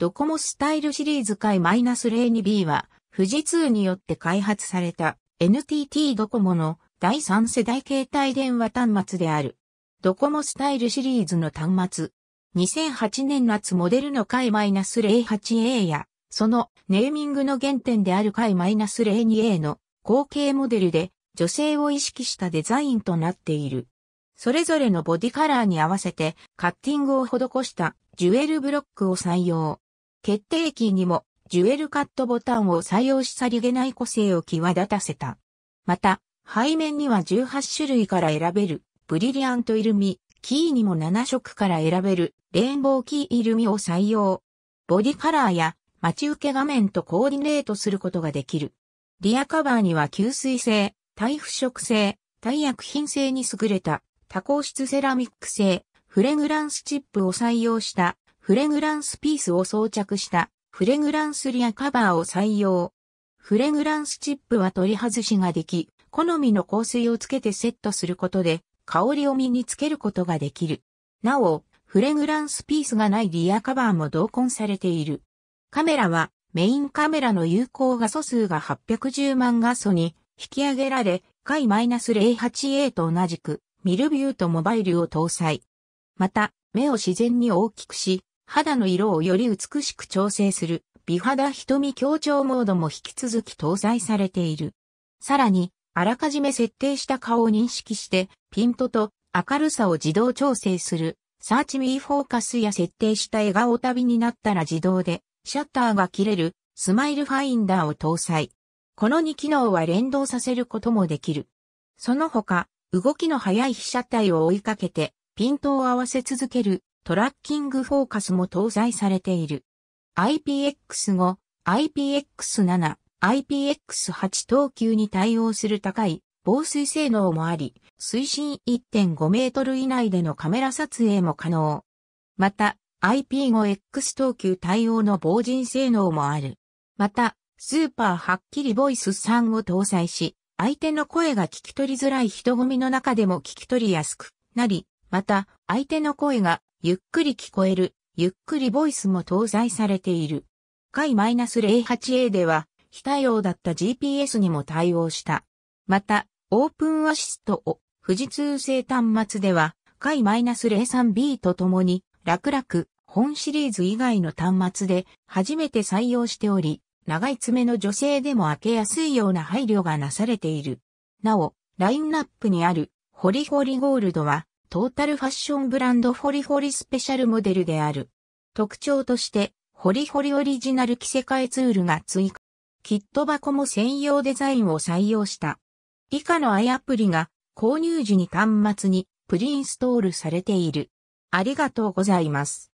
ドコモスタイルシリーズ回 -02B は、富士通によって開発された NTT ドコモの第3世代携帯電話端末である。ドコモスタイルシリーズの端末。2008年夏モデルの回 -08A や、そのネーミングの原点である回 -02A の後継モデルで女性を意識したデザインとなっている。それぞれのボディカラーに合わせてカッティングを施したジュエルブロックを採用。決定機にもジュエルカットボタンを採用しさりげない個性を際立たせた。また、背面には18種類から選べるブリリアントイルミ、キーにも7色から選べるレインボーキーイルミを採用。ボディカラーや待ち受け画面とコーディネートすることができる。リアカバーには吸水性、耐腐食性、耐薬品性に優れた多孔質セラミック製フレグランスチップを採用したフレグランスピースを装着したフレグランスリアカバーを採用。フレグランスチップは取り外しができ、好みの香水をつけてセットすることで香りを身につけることができる。なお、フレグランスピースがないリアカバーも同梱されている。カメラはメインカメラの有効画素数が810万画素に引き上げられ、回 -08A と同じくミルビューとモバイルを搭載。また、目を自然に大きくし、肌の色をより美しく調整する美肌瞳強調モードも引き続き搭載されている。さらに、あらかじめ設定した顔を認識して、ピントと明るさを自動調整する、サーチミーフォーカスや設定した笑顔旅になったら自動で、シャッターが切れる、スマイルファインダーを搭載。この2機能は連動させることもできる。その他、動きの速い被写体を追いかけて、ピントを合わせ続けるトラッキングフォーカスも搭載されている。IPX5、IPX7、IPX8 等級に対応する高い防水性能もあり、水深1.5メートル以内でのカメラ撮影も可能。また、IP5X 等級対応の防塵性能もある。また、スーパーはっきりボイス3を搭載し、相手の声が聞き取りづらい人混みの中でも聞き取りやすくなり、また、相手の声がゆっくり聞こえる、ゆっくりボイスも搭載されている。回 -08A では、非対応だった GPS にも対応した。また、オープンアシストを、富士通製端末では、回 -03B とともに、楽々、本シリーズ以外の端末で、初めて採用しており、長い爪の女性でも開けやすいような配慮がなされている。なお、ラインナップにある、ホリホリゴールドは、トータルファッションブランドホリホリスペシャルモデルである。特徴として、ホリホリオリジナル着せ替えツールが追加。キット箱も専用デザインを採用した。以下の i アプリが購入時に端末にプリインストールされている。ありがとうございます。